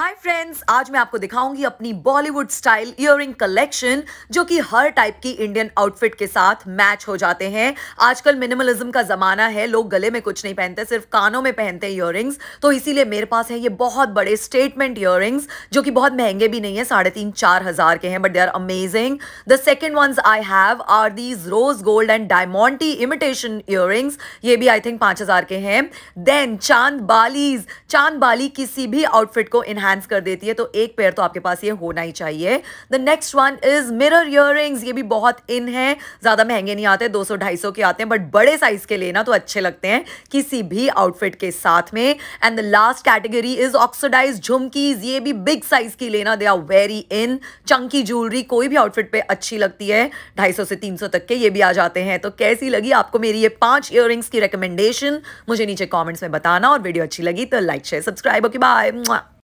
hi friends आज मैं आपको दिखाऊंगी अपनी बॉलीवुड स्टाइल इयर कलेक्शन जो कि हर टाइप की इंडियन आउटफिट के साथ मैच हो जाते हैं आजकल मिनिमलिज्म का ज़माना है लोग गले में कुछ नहीं पहनते सिर्फ कानों में पहनते हैं इयर तो इसीलिए मेरे पास है ये बहुत बड़े स्टेटमेंट इयर जो कि बहुत महंगे भी नहीं है साढ़े तीन चार हज़ार के हैं but they are amazing the second ones I have are these rose gold and diamante imitation ear ये भी आई थिंक पांच हज़ार के हैं देन चांद बालीज चांद बाली किसी भी आउटफिट को इन्हा एनहेंस कर देती है तो एक पेयर तो आपके पास ये होना ही चाहिए the next one is mirror ear ये भी बहुत इन है ज़्यादा महंगे नहीं आते दो सौ के आते हैं बट बड़े साइज़ के लेना तो अच्छे लगते हैं किसी भी आउटफिट के साथ में and the last category is oxidize jhumkis ये भी बिग साइज की लेना they are very in chunky jewellery कोई भी आउटफिट पे अच्छी लगती है ढाई से तीन तक के ये भी आ जाते हैं तो कैसी लगी आपको मेरी ये पांच इयर की रिकमेंडेशन मुझे नीचे कॉमेंट्स में बताना और वीडियो अच्छी लगी तो like share subscribe okay bye